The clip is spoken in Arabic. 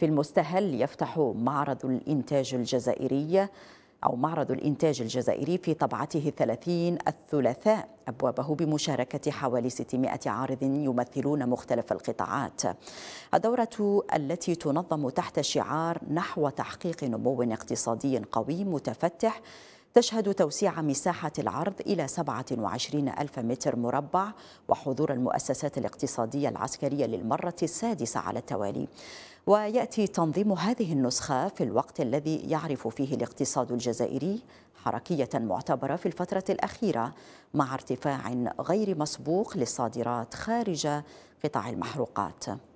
في المستهل يفتح معرض الإنتاج الجزائري أو معرض الإنتاج الجزائري في طبعته الثلاثين الثلاثاء أبوابه بمشاركة حوالي 600 عارض يمثلون مختلف القطاعات الدورة التي تنظم تحت شعار نحو تحقيق نمو اقتصادي قوي متفتح تشهد توسيع مساحة العرض إلى 27 ألف متر مربع وحضور المؤسسات الاقتصادية العسكرية للمرة السادسة على التوالي ويأتي تنظيم هذه النسخة في الوقت الذي يعرف فيه الاقتصاد الجزائري حركية معتبرة في الفترة الأخيرة مع ارتفاع غير مسبوق للصادرات خارج قطاع المحروقات